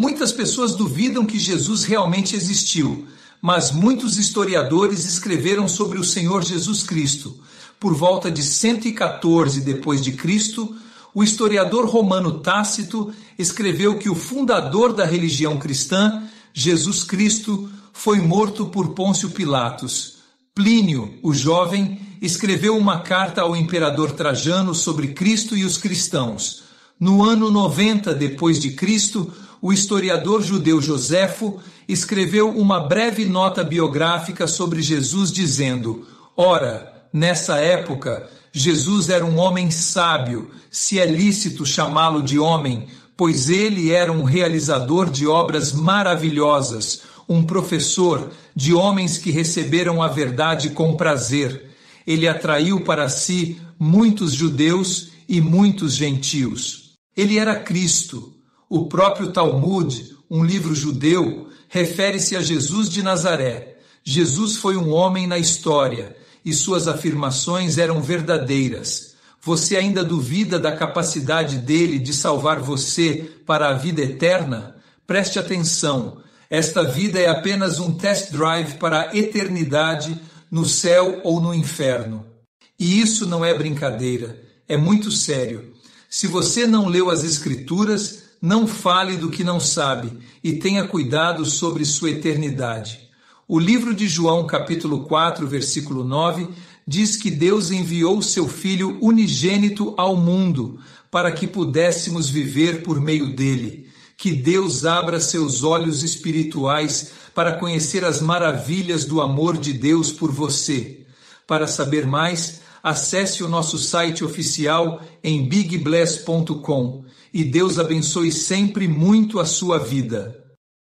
Muitas pessoas duvidam que Jesus realmente existiu, mas muitos historiadores escreveram sobre o Senhor Jesus Cristo. Por volta de 114 depois de Cristo, o historiador romano Tácito escreveu que o fundador da religião cristã, Jesus Cristo, foi morto por Pôncio Pilatos. Plínio, o jovem, escreveu uma carta ao imperador Trajano sobre Cristo e os cristãos. No ano 90 depois de Cristo, o historiador judeu Joséfo escreveu uma breve nota biográfica sobre Jesus, dizendo: Ora, nessa época, Jesus era um homem sábio, se é lícito chamá-lo de homem, pois ele era um realizador de obras maravilhosas, um professor de homens que receberam a verdade com prazer. Ele atraiu para si muitos judeus e muitos gentios. Ele era Cristo o próprio Talmud, um livro judeu, refere-se a Jesus de Nazaré. Jesus foi um homem na história e suas afirmações eram verdadeiras. Você ainda duvida da capacidade dele de salvar você para a vida eterna? Preste atenção. Esta vida é apenas um test drive para a eternidade no céu ou no inferno. E isso não é brincadeira, é muito sério. Se você não leu as Escrituras, não fale do que não sabe e tenha cuidado sobre sua eternidade. O livro de João, capítulo 4, versículo 9, diz que Deus enviou seu Filho unigênito ao mundo para que pudéssemos viver por meio dele. Que Deus abra seus olhos espirituais para conhecer as maravilhas do amor de Deus por você. Para saber mais, acesse o nosso site oficial em bigbless.com e Deus abençoe sempre muito a sua vida.